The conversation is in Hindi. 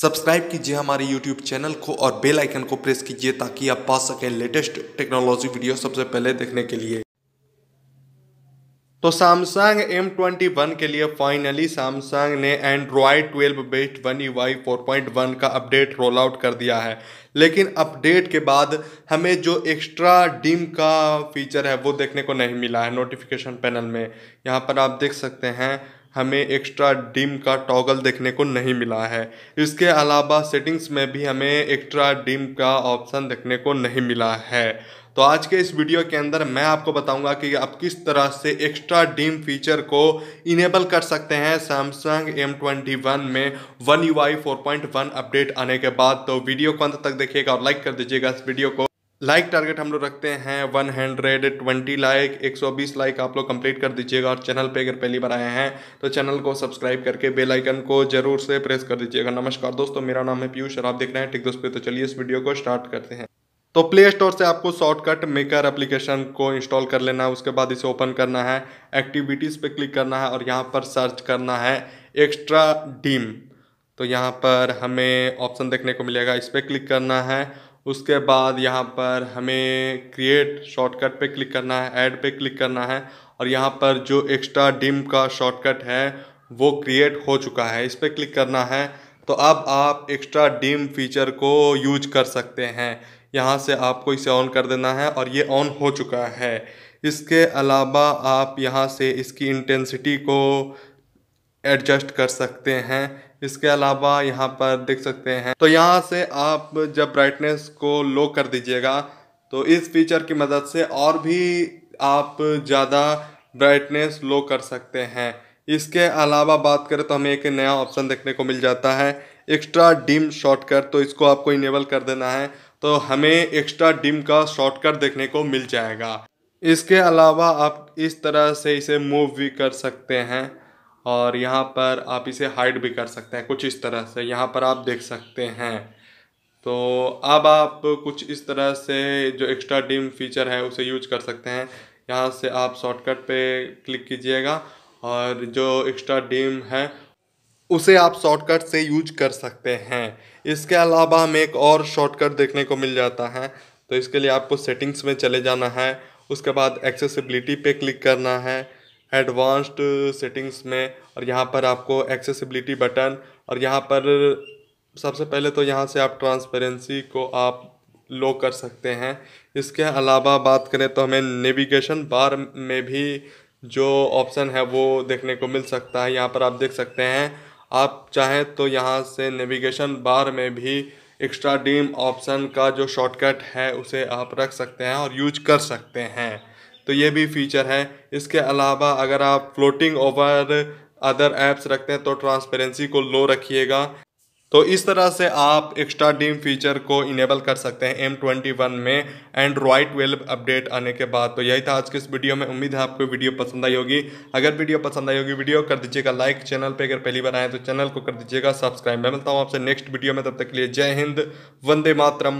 सब्सक्राइब कीजिए हमारे यूट्यूब चैनल को और बेल आइकन को प्रेस कीजिए ताकि आप पा सकें लेटेस्ट टेक्नोलॉजी वीडियो सबसे पहले देखने के लिए तो सैमसंग एम ट्वेंटी वन के लिए फाइनली सैमसंग ने Android 12 based one U I four point one का अपडेट रोल आउट कर दिया है लेकिन अपडेट के बाद हमें जो एक्स्ट्रा डिम का फीचर है वो देखने को नहीं मिला है नोटिफिकेशन पैनल में यहाँ पर आप देख सकते हैं हमें एक्स्ट्रा डिम का टॉगल देखने को नहीं मिला है इसके अलावा सेटिंग्स में भी हमें एक्स्ट्रा डिम का ऑप्शन देखने को नहीं मिला है तो आज के इस वीडियो के अंदर मैं आपको बताऊंगा कि आप किस तरह से एक्स्ट्रा डिम फीचर को इनेबल कर सकते हैं सैमसंग एम ट्वेंटी वन में one U I four point one update आने के बाद तो वीडियो को अंत तक देखिएगा और लाइक कर दीजिएगा इस वीडियो को लाइक टारगेट हम लोग रखते हैं वन हंड्रेड ट्वेंटी लाइक एक सौ बीस लाइक आप लोग कंप्लीट कर दीजिएगा और चैनल पे अगर पहली बार आए हैं तो चैनल को सब्सक्राइब करके बेल आइकन को जरूर से प्रेस कर दीजिएगा नमस्कार दोस्तों मेरा नाम है पीयूष और आप देख रहे हैं टिक दोस्तों तो चलिए इस वीडियो को स्टार्ट करते हैं तो प्ले स्टोर से आपको शॉर्टकट मेकर एप्लीकेशन को इंस्टॉल कर लेना है उसके बाद इसे ओपन करना है एक्टिविटीज़ पे क्लिक करना है और यहाँ पर सर्च करना है एक्स्ट्रा डीम तो यहाँ पर हमें ऑप्शन देखने को मिलेगा इस पर क्लिक करना है उसके बाद यहाँ पर हमें क्रिएट शॉर्टकट पे क्लिक करना है ऐड पे क्लिक करना है और यहाँ पर जो एक्स्ट्रा डिम का शॉर्टकट है वो क्रिएट हो चुका है इस पर क्लिक करना है तो अब आप एक्स्ट्रा डिम फीचर को यूज कर सकते हैं यहाँ से आपको इसे ऑन कर देना है और ये ऑन हो चुका है इसके अलावा आप यहाँ से इसकी इंटेंसिटी को एडजस्ट कर सकते हैं इसके अलावा यहाँ पर देख सकते हैं तो यहाँ से आप जब ब्राइटनेस को लो कर दीजिएगा तो इस फीचर की मदद से और भी आप ज़्यादा ब्राइटनेस लो कर सकते हैं इसके अलावा बात करें तो हमें एक नया ऑप्शन देखने को मिल जाता है एक्स्ट्रा डिम शॉर्टकट तो इसको आपको इनेबल कर देना है तो हमें एक्स्ट्रा डिम का शॉर्टकट देखने को मिल जाएगा इसके अलावा आप इस तरह से इसे मूव भी कर सकते हैं और यहाँ पर आप इसे हाइड भी कर सकते हैं कुछ इस तरह से यहाँ पर आप देख सकते हैं तो अब आप कुछ इस तरह से जो एक्स्ट्रा डिम फीचर है उसे यूज कर सकते हैं यहाँ से आप शॉर्टकट पे क्लिक कीजिएगा और जो एक्स्ट्रा डिम है उसे आप शॉर्टकट से यूज कर सकते हैं इसके अलावा हमें एक और शॉर्टकट देखने को मिल जाता है तो इसके लिए आपको सेटिंग्स में चले जाना है उसके बाद एक्सेसिबिलिटी पे क्लिक करना है एडवांस्ड सेटिंग्स में और यहाँ पर आपको एक्सेसिबिलिटी बटन और यहाँ पर सबसे पहले तो यहाँ से आप ट्रांसपेरेंसी को आप लो कर सकते हैं इसके अलावा बात करें तो हमें नेविगेशन बार में भी जो ऑप्शन है वो देखने को मिल सकता है यहाँ पर आप देख सकते हैं आप चाहें तो यहाँ से नेविगेशन बार में भी एक्स्ट्रा डीम ऑप्शन का जो शॉर्टकट है उसे आप रख सकते हैं और यूज कर सकते हैं तो ये भी फीचर है इसके अलावा अगर आप फ्लोटिंग ओवर अदर ऐप्स रखते हैं तो ट्रांसपेरेंसी को लो रखिएगा तो इस तरह से आप एक्स्ट्रा डीम फीचर को इनेबल कर सकते हैं एम ट्वेंटी वन में एंड्रॉयड ट्वेल्व अपडेट आने के बाद तो यही था आज के इस वीडियो में उम्मीद है आपको वीडियो पसंद आई होगी अगर वीडियो पसंद आई होगी वीडियो कर दीजिएगा लाइक चैनल पे अगर पहली बार आए तो चैनल को कर दीजिएगा सब्सक्राइब मैं मिलता हूँ आपसे नेक्स्ट वीडियो में तब तक के लिए जय हिंद वंदे मातरम